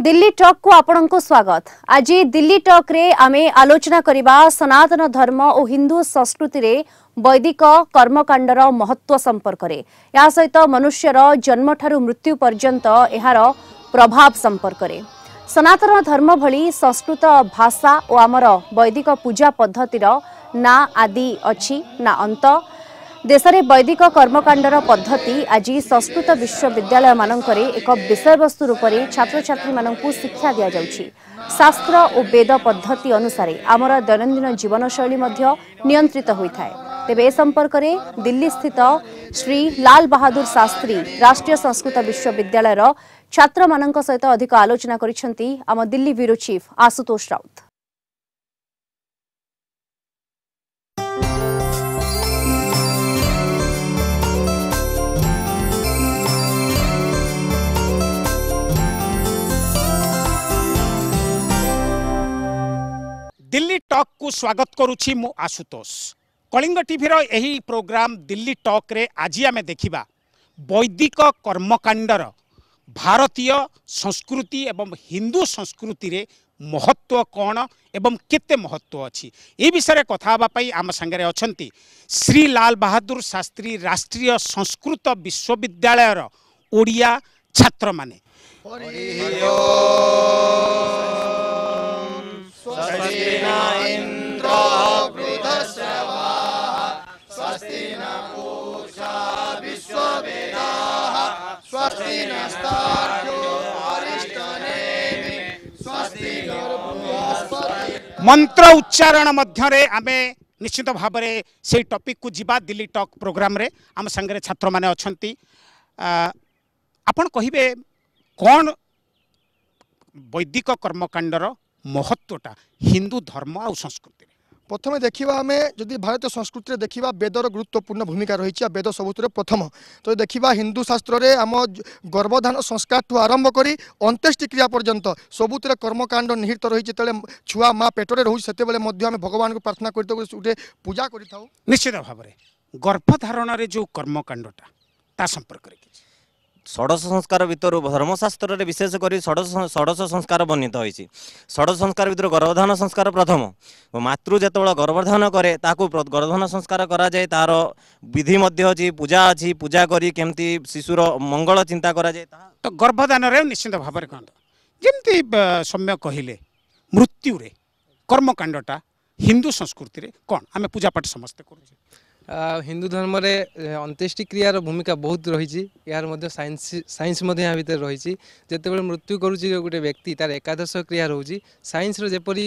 Delhi talk को स्वागत। आज दिल्ली टॉक रे आमे आलोचना सनातन धर्म ओ हिंदू संस्कृति रे वैदिक महत्व र महत्व या सहित मनुष्य ठार् मृत्यु पर्यंत यार प्रभाव संपर्क सनातन धर्म भली संस्कृत भाषा आमर वैदिक पूजा पद्धतिर ना आदि अच्छी ना अंत ଦେଶରେ ବୈଦିକ କର୍ମକାଣ୍ଡର ପଦ୍ଧତି ଆଜି ସଂସ୍କୃତ ବିଶ୍ୱବିଦ୍ୟାଳୟମାନଙ୍କରେ ଏକ ବିଷୟବସ୍ତୁ ରୂପରେ ଛାତ୍ରଛାତ୍ରୀମାନଙ୍କୁ ଶିକ୍ଷା ଦିଆଯାଉଛି ଶାସ୍ତ୍ର ଓ ବେଦ ପଦ୍ଧତି ଅନୁସାରେ ଆମର ଦୈନନ୍ଦିନ ଜୀବନଶୈଳୀ ମଧ୍ୟ ନିୟନ୍ତ୍ରିତ ହୋଇଥାଏ ତେବେ ଏ ସମ୍ପର୍କରେ ଦିଲ୍ଲୀସ୍ଥିତ ଶ୍ରୀ ଲାଲ ବାହାଦୁର ଶାସ୍ତ୍ରୀ ରାଷ୍ଟ୍ରୀୟ ସଂସ୍କୃତ ବିଶ୍ୱବିଦ୍ୟାଳୟର ଛାତ୍ରମାନଙ୍କ ସହିତ ଅଧିକ ଆଲୋଚନା କରିଛନ୍ତି ଆମ ଦିଲ୍ଲୀ ବ୍ୟୁରୋ ଚିଫ୍ ଆଶୁତୋଷ ରାଉତ ଟକ୍କୁ ସ୍ୱାଗତ କରୁଛି ମୁଁ ଆଶୁତୋଷ କଳିଙ୍ଗ ଟିଭିର ଏହି ପ୍ରୋଗ୍ରାମ ଦିଲ୍ଲୀ ଟକ୍ରେ ଆଜି ଆମେ ଦେଖିବା ବୈଦିକ କର୍ମକାଣ୍ଡର ଭାରତୀୟ ସଂସ୍କୃତି ଏବଂ ହିନ୍ଦୁ ସଂସ୍କୃତିରେ ମହତ୍ଵ କ'ଣ ଏବଂ କେତେ ମହତ୍ଵ ଅଛି ଏ ବିଷୟରେ କଥା ହେବା ପାଇଁ ଆମ ସାଙ୍ଗରେ ଅଛନ୍ତି ଶ୍ରୀ ଲାଲ ବାହାଦୁର ଶାସ୍ତ୍ରୀ ରାଷ୍ଟ୍ରୀୟ ସଂସ୍କୃତ ବିଶ୍ୱବିଦ୍ୟାଳୟର ଓଡ଼ିଆ ଛାତ୍ରମାନେ ମନ୍ତ୍ର ଉଚ୍ଚାରଣ ମଧ୍ୟରେ ଆମେ ନିଶ୍ଚିତ ଭାବରେ ସେଇ ଟପିକକୁ ଯିବା ଦିଲ୍ଲୀ ଟକ୍ ପ୍ରୋଗ୍ରାମରେ ଆମ ସାଙ୍ଗରେ ଛାତ୍ରମାନେ ଅଛନ୍ତି ଆପଣ କହିବେ କ'ଣ ବୈଦିକ କର୍ମକାଣ୍ଡର ମହତ୍ଵଟା ହିନ୍ଦୁ ଧର୍ମ ଆଉ ସଂସ୍କୃତିରେ প্রথমে দেখিবা আমি যদি ভারতীয় সংস্কৃতিরে দেখিবা বেদর গুরুত্বপূর্ণ ভূমিকা রয়েছে বেদ সবুথে প্রথম তো দেখিবা হিন্দু শাস্ত্রে আম গর্ভধান সংস্কার ঠু আরম্ভ করে অন্ত্যেষ্টি ক্রিয়া পর্যন্ত সবুথে কর্মকাণ্ড নিহিত রয়েছে যেতে ছুয়া মা পেটরে রয়েছে সেতবে আমি ভগবান প্রার্থনা করে গোটে পূজা করে থাকে নিশ্চিত ভাবে গর্ভধারণার যে কর্মকাণ্ডটা তা সম্পর্কে কিছু ଷଡ଼ଶ ସଂସ୍କାର ଭିତରୁ ଧର୍ମଶାସ୍ତ୍ରରେ ବିଶେଷ କରି ଷଡ଼ଶ ଷଡ଼ଶ ସଂସ୍କାର ବର୍ଣ୍ଣିତ ହୋଇଛି ଷଡ଼ଶ ସଂସ୍କାର ଭିତରୁ ଗର୍ଭଧାନ ସଂସ୍କାର ପ୍ରଥମ ମାତୃ ଯେତେବେଳେ ଗର୍ଭଧାନ କରେ ତାକୁ ଗର୍ଭଧାନ ସଂସ୍କାର କରାଯାଏ ତା'ର ବିଧି ମଧ୍ୟ ଅଛି ପୂଜା ଅଛି ପୂଜା କରି କେମିତି ଶିଶୁର ମଙ୍ଗଳ ଚିନ୍ତା କରାଯାଏ ତାହା ତ ଗର୍ଭଧାନରେ ନିଶ୍ଚିନ୍ତ ଭାବରେ କହନ୍ତୁ ଯେମିତି ସୌମ୍ୟ କହିଲେ ମୃତ୍ୟୁରେ କର୍ମକାଣ୍ଡଟା ହିନ୍ଦୁ ସଂସ୍କୃତିରେ କ'ଣ ଆମେ ପୂଜାପାଠ ସମସ୍ତେ କରୁଛେ ହିନ୍ଦୁ ଧର୍ମରେ ଅନ୍ତ୍ୟେଷ୍ଟି କ୍ରିୟାର ଭୂମିକା ବହୁତ ରହିଛି ଏହାର ମଧ୍ୟ ସାଇନ୍ସ ସାଇନ୍ସ ମଧ୍ୟ ଏହା ଭିତରେ ରହିଛି ଯେତେବେଳେ ମୃତ୍ୟୁ କରୁଛି ଗୋଟେ ବ୍ୟକ୍ତି ତା'ର ଏକାଦଶ କ୍ରିୟା ରହୁଛି ସାଇନ୍ସର ଯେପରି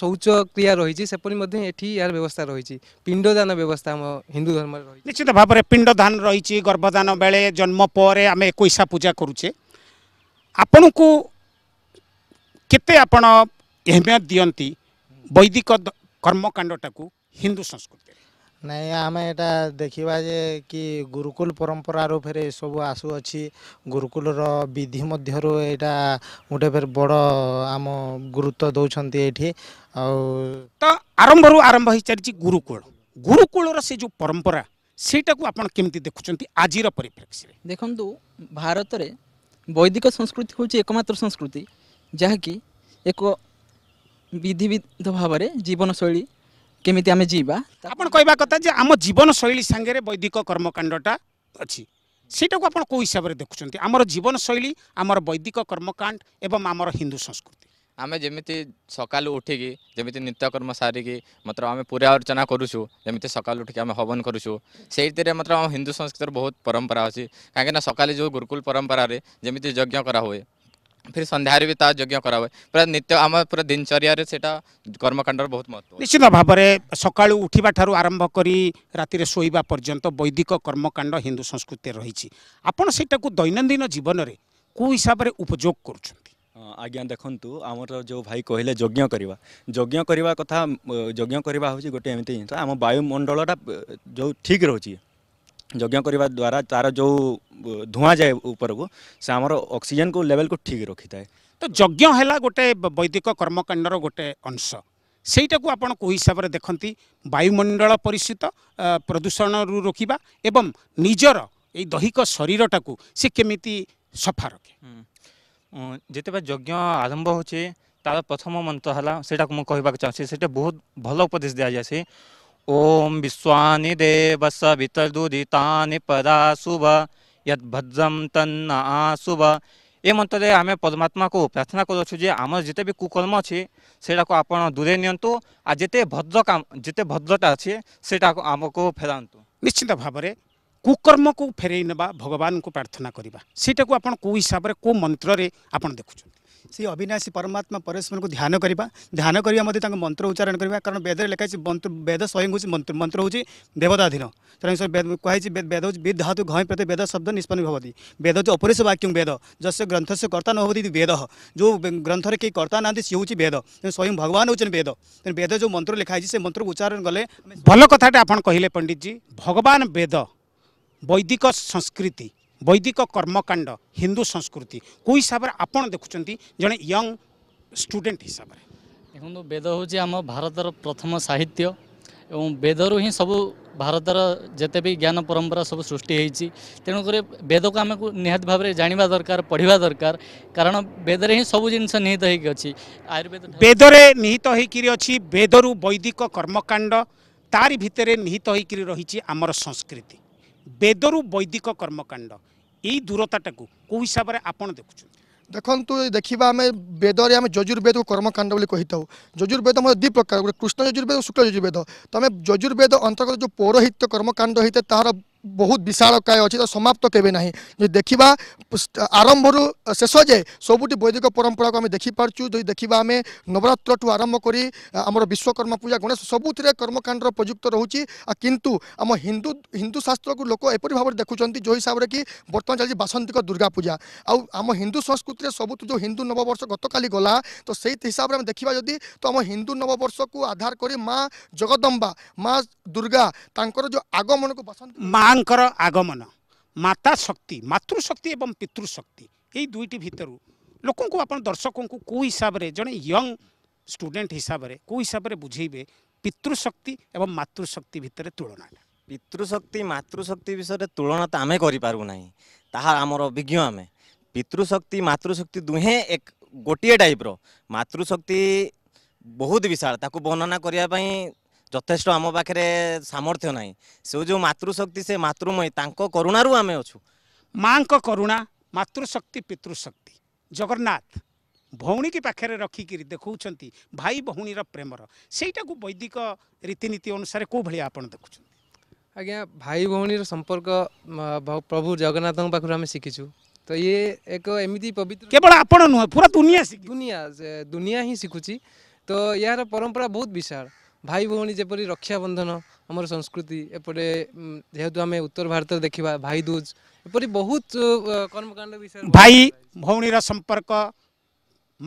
ଶୌଚ କ୍ରିୟା ରହିଛି ସେପରି ମଧ୍ୟ ଏଠି ଏହାର ବ୍ୟବସ୍ଥା ରହିଛି ପିଣ୍ଡଦାନ ବ୍ୟବସ୍ଥା ଆମ ହିନ୍ଦୁ ଧର୍ମରେ ରହିଛି ନିଶ୍ଚିତ ଭାବରେ ପିଣ୍ଡଦାନ ରହିଛି ଗର୍ଭଧାନ ବେଳେ ଜନ୍ମ ପରେ ଆମେ ଏକୋଇଶା ପୂଜା କରୁଛେ ଆପଣଙ୍କୁ କେତେ ଆପଣ ଏହମିଆତ ଦିଅନ୍ତି ବୈଦିକ କର୍ମକାଣ୍ଡଟାକୁ ହିନ୍ଦୁ ସଂସ୍କୃତିରେ ନାଇଁ ଆମେ ଏଇଟା ଦେଖିବା ଯେ କି ଗୁରୁକୁଲ ପରମ୍ପରାରୁ ଫେରେ ସବୁ ଆସୁଅଛି ଗୁରୁକୁଲର ବିଧି ମଧ୍ୟରୁ ଏଇଟା ଗୋଟେ ଫେର ବଡ଼ ଆମ ଗୁରୁତ୍ୱ ଦେଉଛନ୍ତି ଏଇଠି ଆଉ ତ ଆରମ୍ଭରୁ ଆରମ୍ଭ ହେଇସାରିଛି ଗୁରୁକୁଳ ଗୁରୁକୁଳର ସେ ଯେଉଁ ପରମ୍ପରା ସେଇଟାକୁ ଆପଣ କେମିତି ଦେଖୁଛନ୍ତି ଆଜିର ପରିପ୍ରେକ୍ଷୀରେ ଦେଖନ୍ତୁ ଭାରତରେ ବୈଦିକ ସଂସ୍କୃତି ହେଉଛି ଏକମାତ୍ର ସଂସ୍କୃତି ଯାହାକି ଏକ ବିଧିବିଧ ଭାବରେ ଜୀବନଶୈଳୀ आम जीवनशैली साङ्गले वैदिक कर्मकाण्डा अझै सिटाको आउन कोही हिसाबले देखुन्छ जीवन शैली आम वैदिक एवं एम हिंदू संस्कृति आमे सकालु उठिक नित्यकर्म सारिक मती पूजा अर्चनाुछु सकालु आमे हवन गरुछु त्यही मतम हिन्दू संस्कृति र बहुत पम्परा अस् कहाँ कि सकाली जो गुरुकुल रे जेमिति यज्ञ कराए फिर सन्धार भी ता यज्ञ करा हुए पूरा नित्य आम पूरा दिनचर्यार से कर्मकांडर बहुत महत्व निश्चित भाव सका उठवा ठार आरंभ कर रातिर शोवा पर्यंत वैदिक कर्मकांड हिंदू संस्कृति रही आपण से दैनंदिन जीवन में कौ हिसाब से उपयोग कर ଆଜ୍ଞା ଦେଖନ୍ତୁ ଆମର ଯେଉଁ ଭାଇ କହିଲେ यज्ञ କରିବା यज्ञ କରିବା କଥା ଯଜ୍ଞ କରିବା ହେଉଛି ଗୋଟେ ଏମିତି ଜିନିଷ ଆମ ବାୟୁମଣ୍ଡଳଟା ଯେଉଁ ଠିକ୍ ରହୁଛି ଯଜ୍ଞ କରିବା ଦ୍ୱାରା ତା'ର ଯେଉଁ ଧୂଆଁ ଯାଏ ଉପରକୁ ସେ ଆମର ଅକ୍ସିଜେନ୍କୁ ଲେବଲ୍କୁ ଠିକ୍ ରଖିଥାଏ ତ ଯଜ୍ଞ ହେଲା ଗୋଟେ ବୈଦିକ କର୍ମକାଣ୍ଡର ଗୋଟେ ଅଂଶ ସେଇଟାକୁ ଆପଣ କେଉଁ ହିସାବରେ ଦେଖନ୍ତି ବାୟୁମଣ୍ଡଳ ପରିସ୍ଥିତ ପ୍ରଦୂଷଣରୁ ରୋକିବା ଏବଂ ନିଜର ଏଇ ଦୈହିକ ଶରୀରଟାକୁ ସେ କେମିତି ସଫା ରଖେ ଯେତେବେଳେ ଯଜ୍ଞ ଆରମ୍ଭ ହେଉଛି ତା'ର ପ୍ରଥମ ମନ୍ତ୍ର ହେଲା ସେଇଟାକୁ ମୁଁ କହିବାକୁ ଚାହୁଁଛି ସେଇଟା ବହୁତ ଭଲ ଉପଦେଶ ଦିଆଯାଏ ସେ ॐ विश्वानि देवसवितर्दुदितानि पदाशुभ यद्भद्रं तन्न आशुभ ଏ ମନ୍ତ୍ରରେ ଆମେ ପରମାତ୍ମାକୁ ପ୍ରାର୍ଥନା କରୁଅଛୁ ଯେ ଆମର ଯେତେ ବି କୁକର୍ମ ଅଛି ସେଇଟାକୁ ଆପଣ ଦୂରେଇ ନିଅନ୍ତୁ ଆଉ ଯେତେ ଭଦ୍ର କାମ ଯେତେ ଭଦ୍ରତା ଅଛି ସେଇଟାକୁ ଆମକୁ ଫେରାନ୍ତୁ ନିଶ୍ଚିତ ଭାବରେ କୁକର୍ମକୁ ଫେରାଇ ନେବା ଭଗବାନଙ୍କୁ ପ୍ରାର୍ଥନା କରିବା ସେଇଟାକୁ ଆପଣ କେଉଁ ହିସାବରେ କେଉଁ ମନ୍ତ୍ରରେ ଆପଣ ଦେଖୁଛନ୍ତି सि अविनाशी परमात्मा परस्मरको ध्यान ध्यान मन्त्र उच्चारण गरेको कारण वेदले लेखाहे मन्त्र वेद स्वयं मन्त्र हुन्छ वेददाधीन तर कुेदहरू वित्ये वेद वेद धातु घय प्रति शब्द निष्पत्ति भव्य वेदहरू अपरिस वाक्य वेद जस ग्रन्थस् कर्ता न वेद जो ग्रंथर केही कर्ता नहुँदै सि हौ वेद त स्वयं भगवान हुन्छ वेद वेद जो मन्त्र लेखाहे मन्त्रको उच्चारण गर् भल कथा आउन कहिले जी भगवान वेद वैदिक संस्कृति ବୈଦିକ କର୍ମକାଣ୍ଡ ହିନ୍ଦୁ ସଂସ୍କୃତି କେଉଁ ହିସାବରେ ଆପଣ ଦେଖୁଛନ୍ତି ଜଣେ ୟଙ୍ଗ ଷ୍ଟୁଡ଼େଣ୍ଟ ହିସାବରେ ଦେଖନ୍ତୁ ବେଦ ହେଉଛି ଆମ ଭାରତର ପ୍ରଥମ ସାହିତ୍ୟ ଏବଂ ବେଦରୁ ହିଁ ସବୁ ଭାରତର ଯେତେ ବି ଜ୍ଞାନ ପରମ୍ପରା ସବୁ ସୃଷ୍ଟି ହୋଇଛି ତେଣୁକରି ବେଦକୁ ଆମକୁ ନିହାତି ଭାବରେ ଜାଣିବା ଦରକାର ପଢ଼ିବା ଦରକାର କାରଣ ବେଦରେ ହିଁ ସବୁ ଜିନିଷ ନିହିତ ହୋଇକି ଅଛି ଆୟୁର୍ବେଦ ବେଦରେ ନିହିତ ହୋଇକରି ଅଛି ବେଦରୁ ବୈଦିକ କର୍ମକାଣ୍ଡ ତାରି ଭିତରେ ନିହିତ ହୋଇକରି ରହିଛି ଆମର ସଂସ୍କୃତି ବେଦରୁ ବୈଦିକ କର୍ମକାଣ୍ଡ ଏଇ ଦୂରତାଟାକୁ କେଉଁ ହିସାବରେ ଆପଣ ଦେଖୁଛନ୍ତି ଦେଖନ୍ତୁ ଦେଖିବା ଆମେ ବେଦରେ ଆମେ ଯଜୁର୍ବେଦକୁ କର୍ମକାଣ୍ଡ ବୋଲି କହିଥାଉ ଯଜୁର୍ବେଦ ମଧ୍ୟ ଦୁଇ ପ୍ରକାର ଗୋଟେ କୃଷ୍ଣ ଯଜୁର୍ବେଦ ଶୁକ୍ଳ ଯଜୁର୍ବେଦ ତ ଆମେ ଯଜୁର୍ବେଦ ଅନ୍ତର୍ଗତ ଯେଉଁ ପୌରୋହିତ କର୍ମକାଣ୍ଡ ହେଇଥାଏ ତାହାର ବହୁତ ବିଶାଳକାୟ ଅଛି ତ ସମାପ୍ତ କେବେ ନାହିଁ ଯଦି ଦେଖିବା ଆରମ୍ଭରୁ ଶେଷ ଯାଏ ସବୁଠି ବୈଦିକ ପରମ୍ପରାକୁ ଆମେ ଦେଖିପାରୁଛୁ ଯଦି ଦେଖିବା ଆମେ ନବରାତ୍ରଠୁ ଆରମ୍ଭ କରି ଆମର ବିଶ୍ୱକର୍ମା ପୂଜା ଗଣେଶ ସବୁଥିରେ କର୍ମକାଣ୍ଡର ପ୍ରଯୁକ୍ତ ରହୁଛି କିନ୍ତୁ ଆମ ହିନ୍ଦୁ ହିନ୍ଦୁ ଶାସ୍ତ୍ରକୁ ଲୋକ ଏପରି ଭାବରେ ଦେଖୁଛନ୍ତି ଯେଉଁ ହିସାବରେ କି ବର୍ତ୍ତମାନ ଚାଲିଛି ବାସନ୍ତିକ ଦୁର୍ଗା ପୂଜା ଆଉ ଆମ ହିନ୍ଦୁ ସଂସ୍କୃତିରେ ସବୁଠୁ ଯେଉଁ ହିନ୍ଦୁ ନବବର୍ଷ ଗତକାଲି ଗଲା ତ ସେଇ ହିସାବରେ ଆମେ ଦେଖିବା ଯଦି ତ ଆମ ହିନ୍ଦୁ ନବବର୍ଷକୁ ଆଧାର କରି ମା ଜଗଦମ୍ବା ମା ଦୁର୍ଗା ତାଙ୍କର ଯେଉଁ ଆଗମନକୁ ବାସନ୍ତୀ ମାଙ୍କର ଆଗମନ ମାତା ଶକ୍ତି ମାତୃଶକ୍ତି ଏବଂ ପିତୃଶକ୍ତି ଏଇ ଦୁଇଟି ଭିତରୁ ଲୋକଙ୍କୁ ଆପଣ ଦର୍ଶକଙ୍କୁ କେଉଁ ହିସାବରେ ଜଣେ ୟଙ୍ଗ ଷ୍ଟୁଡେଣ୍ଟ ହିସାବରେ କେଉଁ ହିସାବରେ ବୁଝେଇବେ ପିତୃଶକ୍ତି ଏବଂ ମାତୃଶକ୍ତି ଭିତରେ ତୁଳନାଟା ପିତୃଶକ୍ତି ମାତୃଶକ୍ତି ବିଷୟରେ ତୁଳନା ତ ଆମେ କରିପାରୁ ନାହିଁ ତାହା ଆମର ବିଜ୍ଞ ଆମେ ପିତୃଶକ୍ତି ମାତୃଶକ୍ତି ଦୁହେଁ ଏକ ଗୋଟିଏ ଟାଇପ୍ର ମାତୃଶକ୍ତି ବହୁତ ବିଶାଳ ତାକୁ ବର୍ଣ୍ଣନା କରିବା ପାଇଁ ଯଥେଷ୍ଟ ଆମ ପାଖରେ ସାମର୍ଥ୍ୟ ନାହିଁ ସେ ଯେଉଁ ମାତୃଶକ୍ତି ସେ ମାତୃମୟୀ ତାଙ୍କ କରୁଣାରୁ ଆମେ ଅଛୁ ମାଆଙ୍କ କରୁଣା ମାତୃଶକ୍ତି ପିତୃଶକ୍ତି ଜଗନ୍ନାଥ ଭଉଣୀକି ପାଖରେ ରଖିକିରି ଦେଖାଉଛନ୍ତି ଭାଇ ଭଉଣୀର ପ୍ରେମର ସେଇଟାକୁ ବୈଦିକ ରୀତିନୀତି ଅନୁସାରେ କେଉଁ ଭଳିଆ ଆପଣ ଦେଖୁଛନ୍ତି ଆଜ୍ଞା ଭାଇ ଭଉଣୀର ସମ୍ପର୍କ ପ୍ରଭୁ ଜଗନ୍ନାଥଙ୍କ ପାଖରୁ ଆମେ ଶିଖିଛୁ ତ ଇଏ ଏକ ଏମିତି ପବିତ୍ର କେବଳ ଆପଣ ନୁହେଁ ପୁରା ଦୁନିଆ ଦୁନିଆ ଦୁନିଆ ହିଁ ଶିଖୁଛି ତ ଏହାର ପରମ୍ପରା ବହୁତ ବିଶାଳ ଭାଇ ଭଉଣୀ ଯେପରି ରକ୍ଷାବନ୍ଧନ ଆମର ସଂସ୍କୃତି ଏପଟେ ଯେହେତୁ ଆମେ ଉତ୍ତର ଭାରତରେ ଦେଖିବା ଭାଇ ଦୁଜ ଏପରି ବହୁତ କର୍ମକାଣ୍ଡ ବିଷୟରେ ଭାଇ ଭଉଣୀର ସମ୍ପର୍କ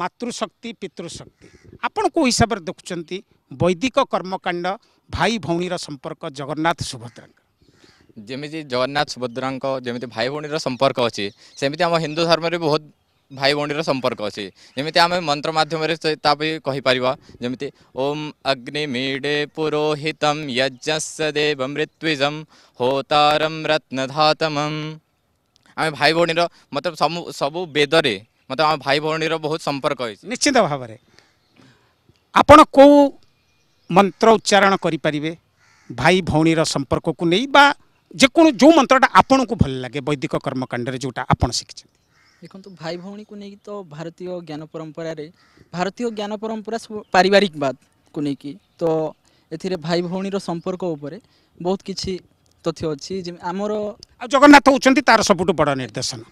ମାତୃଶକ୍ତି ପିତୃଶକ୍ତି ଆପଣ କେଉଁ ହିସାବରେ ଦେଖୁଛନ୍ତି ବୈଦିକ କର୍ମକାଣ୍ଡ ଭାଇ ଭଉଣୀର ସମ୍ପର୍କ ଜଗନ୍ନାଥ ସୁଭଦ୍ରାଙ୍କ ଯେମିତି ଜଗନ୍ନାଥ ସୁଭଦ୍ରାଙ୍କ ଯେମିତି ଭାଇ ଭଉଣୀର ସମ୍ପର୍କ ଅଛି ସେମିତି ଆମ ହିନ୍ଦୁ ଧର୍ମରେ ବହୁତ ଭାଇ ଭଉଣୀର ସମ୍ପର୍କ ଅଛି ଯେମିତି ଆମେ ମନ୍ତ୍ର ମାଧ୍ୟମରେ ତା ପାଇଁ କହିପାରିବା ଯେମିତି ଓମ୍ ଅଗ୍ନିମିଡ଼େ ପୁରୋହିତ ୟଜସ୍ୟ ଦେବ ମୃତ୍ୱିଜମ୍ ହୋତାରମ୍ ରତ୍ନଧାତମମ୍ ଆମେ ଭାଇ ଭଉଣୀର ମତଲବ ସବୁ ସବୁ ବେଦରେ ମତଲବ ଆମ ଭାଇ ଭଉଣୀର ବହୁତ ସମ୍ପର୍କ ଅଛି ନିଶ୍ଚିତ ଭାବରେ ଆପଣ କେଉଁ ମନ୍ତ୍ର ଉଚ୍ଚାରଣ କରିପାରିବେ ଭାଇ ଭଉଣୀର ସମ୍ପର୍କକୁ ନେଇ ବା ଯେକୌଣସି ଯେଉଁ ମନ୍ତ୍ରଟା ଆପଣଙ୍କୁ ଭଲ ଲାଗେ ବୈଦିକ କର୍ମକାଣ୍ଡରେ ଯେଉଁଟା ଆପଣ ଶିଖିଛନ୍ତି ଦେଖନ୍ତୁ ଭାଇ ଭଉଣୀକୁ ନେଇକି ତ ଭାରତୀୟ ଜ୍ଞାନ ପରମ୍ପରାରେ ଭାରତୀୟ ଜ୍ଞାନ ପରମ୍ପରା ପାରିବାରିକବାଦକୁ ନେଇକି ତ ଏଥିରେ ଭାଇ ଭଉଣୀର ସମ୍ପର୍କ ଉପରେ ବହୁତ କିଛି ତଥ୍ୟ ଅଛି ଆମର ଆଉ ଜଗନ୍ନାଥ ହେଉଛନ୍ତି ତାର ସବୁଠୁ ବଡ଼ ନିର୍ଦ୍ଦେଶନା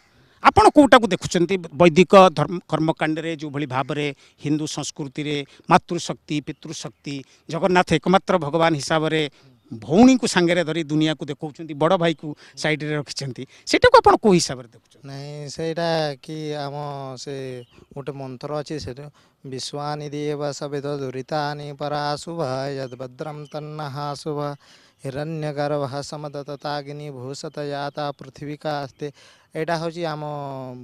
ଆପଣ କେଉଁଟାକୁ ଦେଖୁଛନ୍ତି ବୈଦିକ ଧର୍ମ କର୍ମକାଣ୍ଡରେ ଯେଉଁଭଳି ଭାବରେ ହିନ୍ଦୁ ସଂସ୍କୃତିରେ ମାତୃଶକ୍ତି ପିତୃଶକ୍ତି ଜଗନ୍ନାଥ ଏକମାତ୍ର ଭଗବାନ ହିସାବରେ ଭଉଣୀଙ୍କୁ ସାଙ୍ଗରେ ଧରି ଦୁନିଆକୁ ଦେଖାଉଛନ୍ତି ବଡ଼ ଭାଇକୁ ସାଇଡ଼ରେ ରଖିଛନ୍ତି ସେଇଟାକୁ ଆପଣ କେଉଁ ହିସାବରେ ଦେଖୁଛନ୍ତି ନାଇଁ ସେଇଟା କି ଆମ ସେ ଗୋଟେ ମନ୍ତ୍ର ଅଛି ସେଠୁ ବିଶ୍ୱାନି ଦେବା ସବିଧ ଦୁରିତାନି ପରାଶୁଭ ଯଦ୍ଭଦ୍ରମ ତନ୍ନଃ ଶୁଭ ଗର୍ଭ ସମଦତାଗିନି ଭୂଷତ ୟାତା ପୃଥିବିକା ଆସ୍ତେ ଏଇଟା ହେଉଛି ଆମ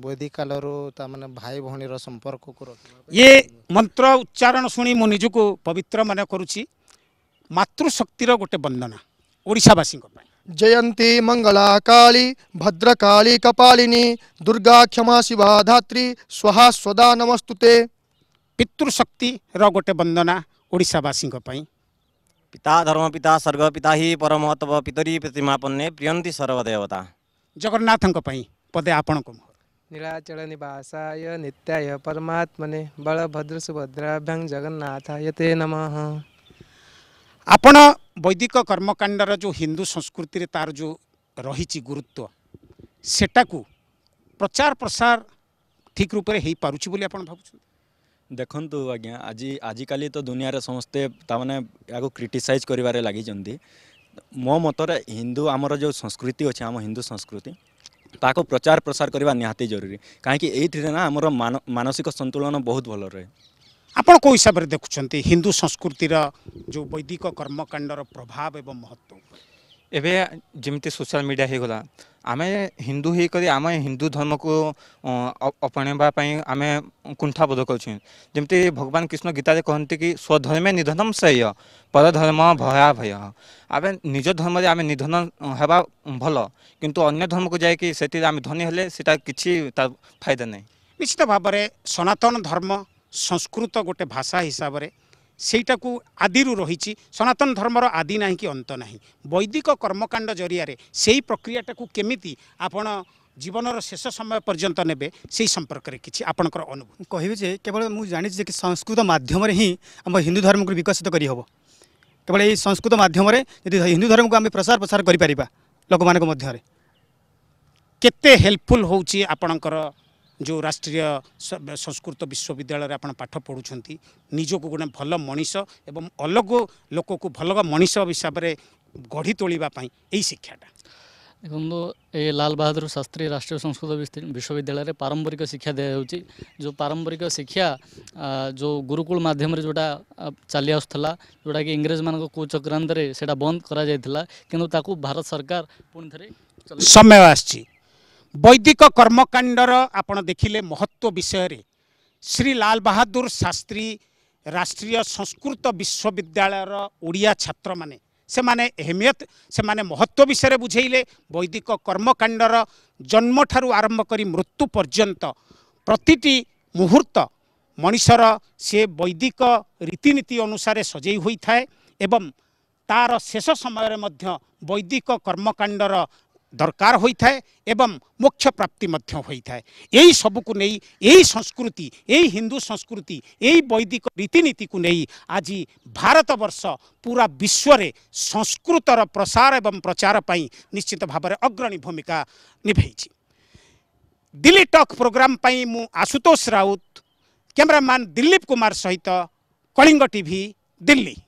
ବୈଦିକ କାଳରୁ ତାମାନେ ଭାଇ ଭଉଣୀର ସମ୍ପର୍କକୁ ରଖିବା ଇଏ ମନ୍ତ୍ର ଉଚ୍ଚାରଣ ଶୁଣି ମୁଁ ନିଜକୁ ପବିତ୍ର ମନେ କରୁଛି ମାତୃଶକ୍ତିର ଗୋଟେ ବନ୍ଦନା ଓଡ଼ିଶାବାସୀଙ୍କ ପାଇଁ जयन्ती मङ्गला काली भद्रकाली कपालिनी दुर्गा क्षमा शिवा धात्री स्वाहा स्वदा नमस्तुते गोटे वंदना ओडावासी पिता धर्म पिता स्वर्ग पिता ही परम तव पितरी प्रतिमापन्ने प्रियन्ति सर्वदेवता ଜଗନ୍ନାଥଙ୍କ ପାଇଁ ପଦେ ଆପଣଙ୍କ ମୁହଁ नीलाचल निवासाय नित्याय परमात्मने बलभद्र सुभद्राभ्यंग जगन्नाथ ये नमः ଆପଣ ବୈଦିକ କର୍ମକାଣ୍ଡର ଯେଉଁ ହିନ୍ଦୁ ସଂସ୍କୃତିରେ ତାର ଯେଉଁ ରହିଛି ଗୁରୁତ୍ୱ ସେଟାକୁ ପ୍ରଚାର ପ୍ରସାର ଠିକ୍ ରୂପରେ ହେଇପାରୁଛି ବୋଲି ଆପଣ ଭାବୁଛନ୍ତି ଦେଖନ୍ତୁ ଆଜ୍ଞା ଆଜି ଆଜିକାଲି ତ ଦୁନିଆରେ ସମସ୍ତେ ତାମାନେ ଏହାକୁ କ୍ରିଟିସାଇଜ୍ କରିବାରେ ଲାଗିଛନ୍ତି ମୋ ମତରେ ହିନ୍ଦୁ ଆମର ଯେଉଁ ସଂସ୍କୃତି ଅଛି ଆମ ହିନ୍ଦୁ ସଂସ୍କୃତି ତାହାକୁ ପ୍ରଚାର ପ୍ରସାର କରିବା ନିହାତି ଜରୁରୀ କାହିଁକି ଏଇଥିରେ ନା ଆମର ମାନସିକ ସନ୍ତୁଳନ ବହୁତ ଭଲ ରହେ ଆପଣ କେଉଁ ହିସାବରେ ଦେଖୁଛନ୍ତି ହିନ୍ଦୁ ସଂସ୍କୃତିର ଯେଉଁ ବୈଦିକ କର୍ମକାଣ୍ଡର ପ୍ରଭାବ ଏବଂ ମହତ୍ଵ ଏବେ ଯେମିତି ସୋସିଆଲ ମିଡ଼ିଆ ହେଇଗଲା ଆମେ ହିନ୍ଦୁ ହେଇକରି ଆମେ ହିନ୍ଦୁ ଧର୍ମକୁ ଅପଣେଇବା ପାଇଁ ଆମେ କୁଣ୍ଠାବୋଧ କରୁଛୁ ଯେମିତି ଭଗବାନ କୃଷ୍ଣ ଗୀତାରେ କହନ୍ତି କି ସ୍ୱଧର୍ମେ ନିଧନମ ଶ୍ରେୟ ପରଧର୍ମ ଭୟା ଭୟ ଆମେ ନିଜ ଧର୍ମରେ ଆମେ ନିଧନ ହେବା ଭଲ କିନ୍ତୁ ଅନ୍ୟ ଧର୍ମକୁ ଯାଇକି ସେଥିରେ ଆମେ ଧନୀ ହେଲେ ସେଇଟା କିଛି ତା ଫାଇଦା ନାହିଁ ନିଶ୍ଚିତ ଭାବରେ ସନାତନ ଧର୍ମ संस्कृत गोटे भाषा हिसाब हिसाबले सहीटाको आदिु रहि सनातन धर्मर आदि नै कि अंत नै वैदिक कर्मकांड कर्मकाण्ड जरियर सही प्रक्रियाटाको केमिति आप जीवन शेष समय पर्यन्त ने सम्पर्क आपिज म कि संस्कृत माध्यम आम हिन्दू धर्मको बिकसित गरिहे केवल यही संस्कृत माध्यमले हिन्दु धर्मको आम प्रसार प्रसार गरिपार लोक मध्ये हेल्पफुल हौ चाहिँ जो राष्ट्रीय संस्कृत विश्वविद्यालय पाठ पढु निजको गुणा भल मनिस एवं अलग लोकको भल हिसाब मनिस हिसाबले गढितोल यही शिक्षाटा लाल बहादुर शास्त्री राष्ट्रीय संस्कृत विश्वविद्यालय विश्वविद्यालयले पारम्परिक शिक्षा देखाउँछ जो पारम्परिक शिक्षा जो गुरुकुल माध्यमले जोडा चाहिँ जोडाकि इङ्ग्रेज म कुचक्रान्त बन्द गरि समय आस ବୈଦିକ କର୍ମକାଣ୍ଡର ଆପଣ ଦେଖିଲେ ମହତ୍ଵ ବିଷୟରେ ଶ୍ରୀ ଲାଲ ବାହାଦୁର ଶାସ୍ତ୍ରୀ ରାଷ୍ଟ୍ରୀୟ ସଂସ୍କୃତ ବିଶ୍ୱବିଦ୍ୟାଳୟର ଓଡ଼ିଆ ଛାତ୍ରମାନେ ସେମାନେ ଏହମିୟତ ସେମାନେ ମହତ୍ଵ ବିଷୟରେ ବୁଝାଇଲେ ବୈଦିକ କର୍ମକାଣ୍ଡର ଜନ୍ମଠାରୁ ଆରମ୍ଭ କରି ମୃତ୍ୟୁ ପର୍ଯ୍ୟନ୍ତ ପ୍ରତିଟି ମୁହୂର୍ତ୍ତ ମଣିଷର ସେ ବୈଦିକ ରୀତିନୀତି ଅନୁସାରେ ସଜେଇ ହୋଇଥାଏ ଏବଂ ତାର ଶେଷ ସମୟରେ ମଧ୍ୟ ବୈଦିକ କର୍ମକାଣ୍ଡର ଦରକାର ହୋଇଥାଏ ଏବଂ ମୋକ୍ଷ ପ୍ରାପ୍ତି ମଧ୍ୟ ହୋଇଥାଏ ଏହି ସବୁକୁ ନେଇ ଏହି ସଂସ୍କୃତି ଏହି ହିନ୍ଦୁ ସଂସ୍କୃତି ଏହି ବୈଦିକ ରୀତିନୀତିକୁ ନେଇ ଆଜି ଭାରତବର୍ଷ ପୁରା ବିଶ୍ୱରେ ସଂସ୍କୃତର ପ୍ରସାର ଏବଂ ପ୍ରଚାର ପାଇଁ ନିଶ୍ଚିତ ଭାବରେ ଅଗ୍ରଣୀ ଭୂମିକା ନିଭେଇଛି ଦିଲ୍ଲୀ ଟକ୍ ପ୍ରୋଗ୍ରାମ୍ ପାଇଁ ମୁଁ ଆଶୁତୋଷ ରାଉତ କ୍ୟାମେରାମ୍ୟାନ୍ ଦିଲ୍ଲୀପ କୁମାର ସହିତ କଳିଙ୍ଗ ଟିଭି ଦିଲ୍ଲୀ